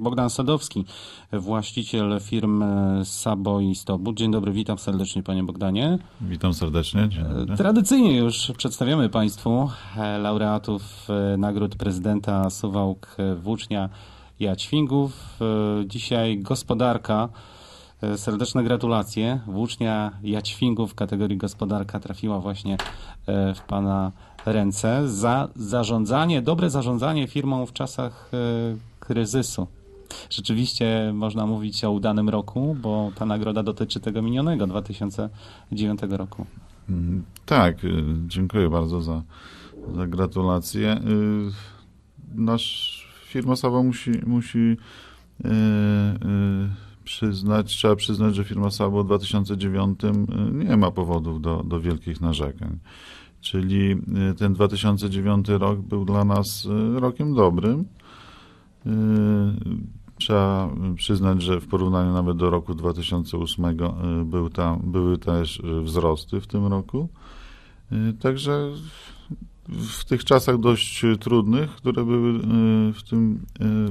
Bogdan Sadowski, właściciel firm e, Sabo i Stobud. Dzień dobry, witam serdecznie panie Bogdanie. Witam serdecznie. E, tradycyjnie już przedstawiamy państwu e, laureatów nagród prezydenta Suwałk Włócznia Jaćwingów. Dzisiaj gospodarka Serdeczne gratulacje. Włócznia Jaćwingów w kategorii gospodarka trafiła właśnie w Pana ręce za zarządzanie, dobre zarządzanie firmą w czasach kryzysu rzeczywiście można mówić o udanym roku, bo ta nagroda dotyczy tego minionego 2009 roku. Mm, tak, y, dziękuję bardzo za, za gratulacje. Y, nasz firma Sawa musi, musi y, przyznać, trzeba przyznać, że firma Sabo w 2009 nie ma powodów do, do wielkich narzekań. Czyli ten 2009 rok był dla nas rokiem dobrym trzeba y, przyznać, że w porównaniu nawet do roku 2008 y, był tam, były też y, wzrosty w tym roku. Także w tych czasach dość trudnych, które były w tym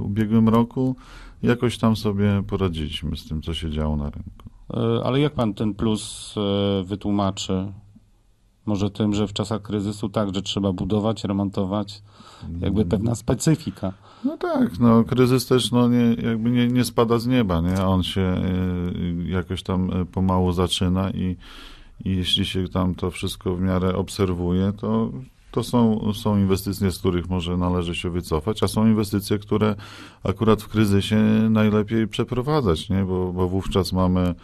ubiegłym roku, jakoś tam sobie poradziliśmy z tym, co się działo na rynku. E, ale jak pan ten plus e, wytłumaczy? Może tym, że w czasach kryzysu także trzeba budować, remontować, jakby pewna specyfika. No tak, no kryzys też no, nie, jakby nie, nie spada z nieba, nie? On się y, jakoś tam y, pomału zaczyna i, i jeśli się tam to wszystko w miarę obserwuje, to to są, są inwestycje, z których może należy się wycofać, a są inwestycje, które akurat w kryzysie najlepiej przeprowadzać, nie? Bo, bo wówczas mamy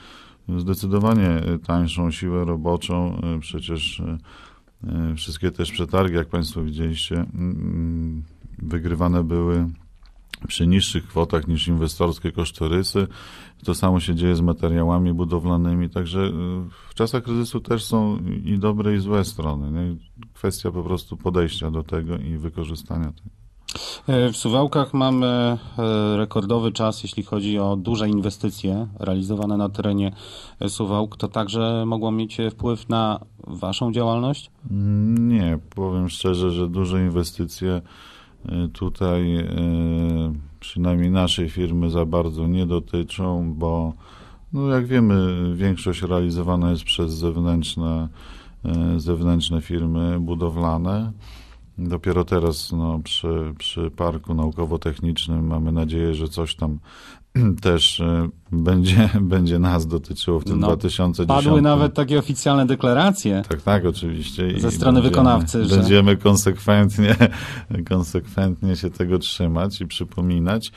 zdecydowanie y, tańszą siłę roboczą. Y, przecież y, wszystkie też przetargi, jak Państwo widzieliście, mm, mm, wygrywane były przy niższych kwotach niż inwestorskie kosztorysy. To samo się dzieje z materiałami budowlanymi, także w czasach kryzysu też są i dobre, i złe strony. Nie? Kwestia po prostu podejścia do tego i wykorzystania tego. E, w Suwałkach mamy e, rekordowy czas, jeśli chodzi o duże inwestycje realizowane na terenie e, Suwałk. To także mogło mieć wpływ na Waszą działalność? Nie, powiem szczerze, że duże inwestycje tutaj przynajmniej naszej firmy za bardzo nie dotyczą, bo no jak wiemy, większość realizowana jest przez zewnętrzne, zewnętrzne firmy budowlane. Dopiero teraz no, przy, przy parku naukowo-technicznym mamy nadzieję, że coś tam też e, będzie, będzie nas dotyczyło w tym no, 2010. Padły nawet takie oficjalne deklaracje. Tak, tak, oczywiście. Ze strony będziemy, wykonawcy. Że... Będziemy konsekwentnie, konsekwentnie się tego trzymać i przypominać.